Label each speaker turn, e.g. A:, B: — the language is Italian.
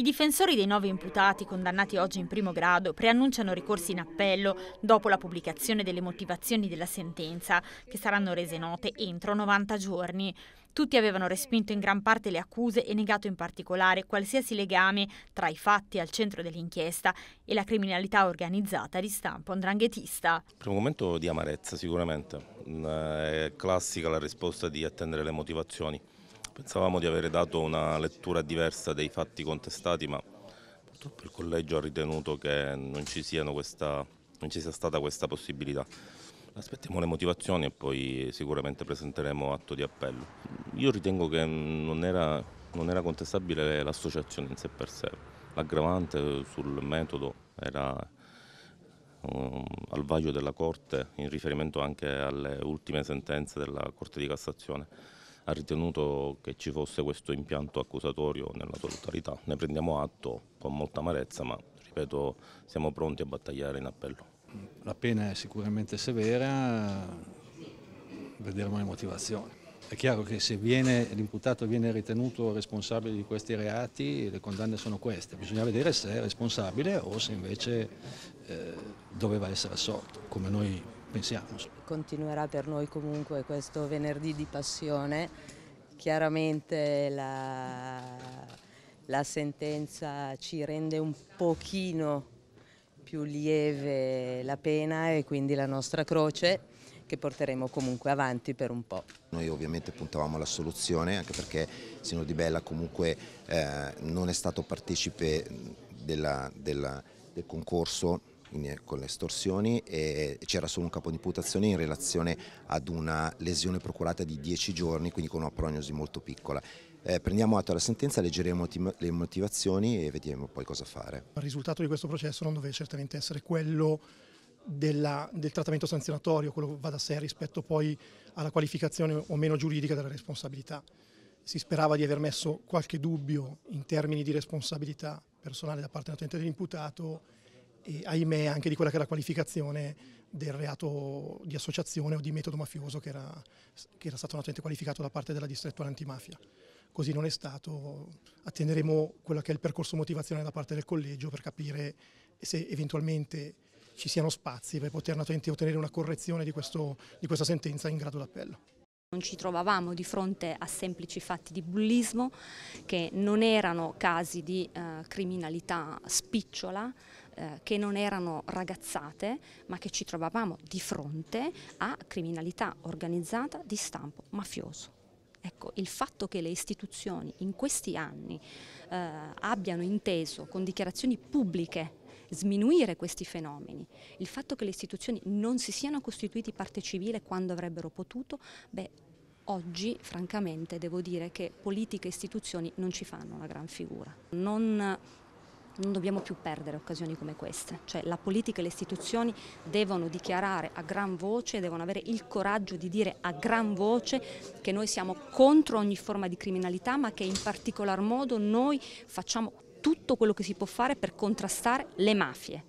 A: I difensori dei nove imputati condannati oggi in primo grado preannunciano ricorsi in appello dopo la pubblicazione delle motivazioni della sentenza, che saranno rese note entro 90 giorni. Tutti avevano respinto in gran parte le accuse e negato in particolare qualsiasi legame tra i fatti al centro dell'inchiesta e la criminalità organizzata di stampo andranghetista.
B: Per un momento di amarezza sicuramente, mm, è classica la risposta di attendere le motivazioni. Pensavamo di avere dato una lettura diversa dei fatti contestati, ma purtroppo il collegio ha ritenuto che non ci, questa, non ci sia stata questa possibilità. Aspettiamo le motivazioni e poi sicuramente presenteremo atto di appello. Io ritengo che non era, non era contestabile l'associazione in sé per sé. L'aggravante sul metodo era um, al vaglio della Corte in riferimento anche alle ultime sentenze della Corte di Cassazione ha ritenuto che ci fosse questo impianto accusatorio nella totalità. Ne prendiamo atto con molta amarezza, ma ripeto, siamo pronti a battagliare in appello.
A: La pena è sicuramente severa, vedremo le motivazioni. È chiaro che se viene, l'imputato viene ritenuto responsabile di questi reati, le condanne sono queste. Bisogna vedere se è responsabile o se invece eh, doveva essere assolto, come noi pensiamo.
C: Continuerà per noi comunque questo venerdì di passione, chiaramente la, la sentenza ci rende un pochino più lieve la pena e quindi la nostra croce che porteremo comunque avanti per un po'.
D: Noi ovviamente puntavamo alla soluzione anche perché Sino Di Bella comunque eh, non è stato partecipe della, della, del concorso eh, con le estorsioni e c'era solo un capo di imputazione in relazione ad una lesione procurata di 10 giorni, quindi con una prognosi molto piccola. Eh, prendiamo atto della sentenza, leggeremo le motivazioni e vediamo poi cosa fare.
E: Il risultato di questo processo non doveva certamente essere quello della, del trattamento sanzionatorio, quello va da sé rispetto poi alla qualificazione o meno giuridica della responsabilità. Si sperava di aver messo qualche dubbio in termini di responsabilità personale da parte dell'imputato e ahimè anche di quella che era la qualificazione del reato di associazione o di metodo mafioso che era, che era stato naturalmente qualificato da parte della distrettuale antimafia. Così non è stato, attenderemo quello che è il percorso motivazionale da parte del collegio per capire se eventualmente ci siano spazi per poter naturalmente ottenere una correzione di, questo, di questa sentenza in grado d'appello.
A: Non ci trovavamo di fronte a semplici fatti di bullismo che non erano casi di eh, criminalità spicciola, eh, che non erano ragazzate ma che ci trovavamo di fronte a criminalità organizzata di stampo mafioso. Ecco, il fatto che le istituzioni in questi anni eh, abbiano inteso con dichiarazioni pubbliche sminuire questi fenomeni, il fatto che le istituzioni non si siano costituiti parte civile quando avrebbero potuto, beh, oggi francamente devo dire che politica e istituzioni non ci fanno una gran figura. Non non dobbiamo più perdere occasioni come queste, cioè la politica e le istituzioni devono dichiarare a gran voce, devono avere il coraggio di dire a gran voce che noi siamo contro ogni forma di criminalità ma che in particolar modo noi facciamo tutto quello che si può fare per contrastare le mafie.